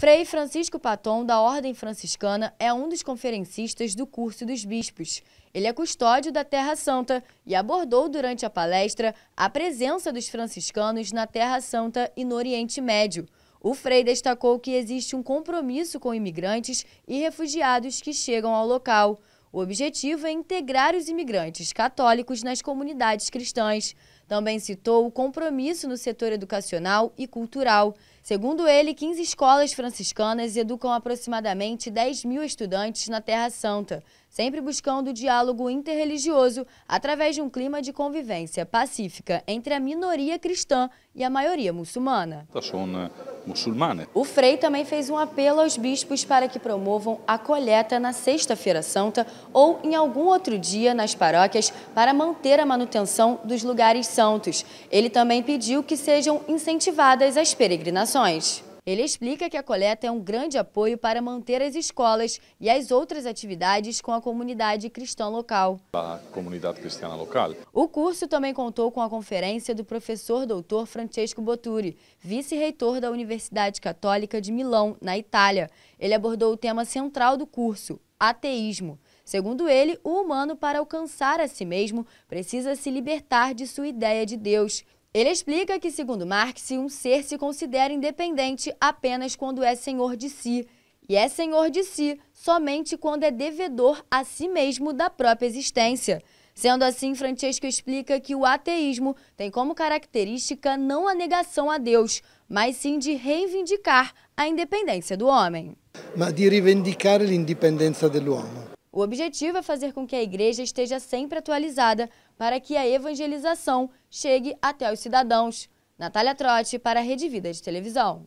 Frei Francisco Paton, da Ordem Franciscana, é um dos conferencistas do curso dos bispos. Ele é custódio da Terra Santa e abordou durante a palestra a presença dos franciscanos na Terra Santa e no Oriente Médio. O Frei destacou que existe um compromisso com imigrantes e refugiados que chegam ao local. O objetivo é integrar os imigrantes católicos nas comunidades cristãs. Também citou o compromisso no setor educacional e cultural. Segundo ele, 15 escolas franciscanas educam aproximadamente 10 mil estudantes na Terra Santa, sempre buscando o diálogo interreligioso através de um clima de convivência pacífica entre a minoria cristã e a maioria muçulmana. Tá né? muçulmana. O Frei também fez um apelo aos bispos para que promovam a coleta na Sexta-feira Santa ou em algum outro dia nas paróquias para manter a manutenção dos lugares santos. Ele também pediu que sejam incentivadas as peregrinações. Ele explica que a coleta é um grande apoio para manter as escolas e as outras atividades com a comunidade cristã local. A comunidade cristã local. O curso também contou com a conferência do professor doutor Francesco Boturi, vice-reitor da Universidade Católica de Milão, na Itália. Ele abordou o tema central do curso, ateísmo. Segundo ele, o humano, para alcançar a si mesmo, precisa se libertar de sua ideia de Deus. Ele explica que, segundo Marx, um ser se considera independente apenas quando é senhor de si, e é senhor de si somente quando é devedor a si mesmo da própria existência. Sendo assim, Francesco explica que o ateísmo tem como característica não a negação a Deus, mas sim de reivindicar a independência do homem. Mas de reivindicar a independência do homem. O objetivo é fazer com que a igreja esteja sempre atualizada para que a evangelização chegue até os cidadãos. Natália Trotti para a Rede Vida de Televisão.